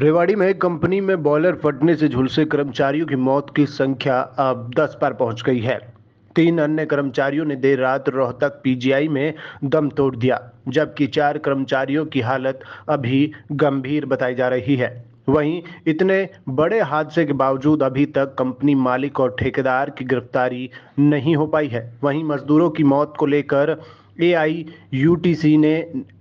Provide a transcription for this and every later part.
रेवाड़ी में कंपनी में बॉयलर फटने से झुलसे कर्मचारियों की मौत की संख्या अब 10 पर पहुंच गई है तीन अन्य कर्मचारियों ने देर रात रोहतक पीजीआई में दम तोड़ दिया जबकि चार कर्मचारियों की हालत अभी गंभीर बताई जा रही है वहीं इतने बड़े हादसे के बावजूद अभी तक कंपनी मालिक और ठेकेदार की गिरफ्तारी नहीं हो पाई है वहीं मजदूरों की मौत को लेकर ए आई ने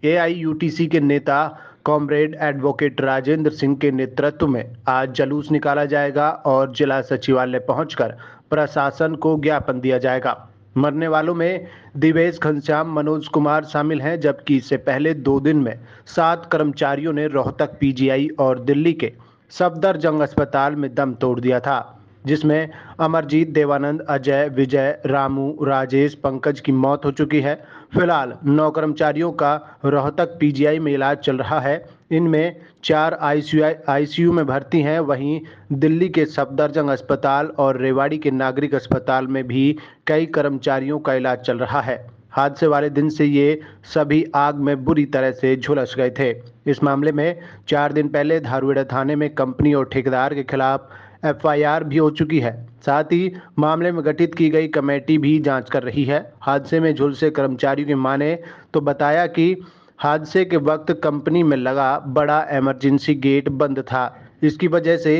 ए आई के नेता कॉमरेड एडवोकेट राजेंद्र सिंह के नेतृत्व में आज जलूस निकाला जाएगा और जिला सचिवालय पहुंचकर प्रशासन को ज्ञापन दिया जाएगा मरने वालों में दिवेश घनश्याम मनोज कुमार शामिल हैं जबकि इससे पहले दो दिन में सात कर्मचारियों ने रोहतक पीजीआई और दिल्ली के सफदरजंग अस्पताल में दम तोड़ दिया था जिसमें अमरजीत देवानंद अजय विजय रामू राजेश पंकज की मौत हो चुकी है फिलहाल नौ कर्मचारियों का रोहतक पीजीआई में इलाज चल रहा है इनमें चार आईसीयू में भर्ती हैं वहीं दिल्ली के सफदरजंग अस्पताल और रेवाड़ी के नागरिक अस्पताल में भी कई कर्मचारियों का इलाज चल रहा है हादसे वाले दिन से ये सभी आग में बुरी तरह से झुलस गए थे इस मामले में चार दिन पहले धारवेड़ा थाने में कंपनी और ठेकेदार के खिलाफ एफआईआर भी हो चुकी है साथ ही मामले में गठित की गई कमेटी भी जांच कर रही है हादसे में झुलसे कर्मचारियों की माने तो बताया कि हादसे के वक्त कंपनी में लगा बड़ा इमरजेंसी गेट बंद था इसकी वजह से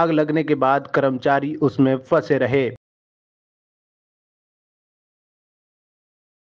आग लगने के बाद कर्मचारी उसमें फंसे रहे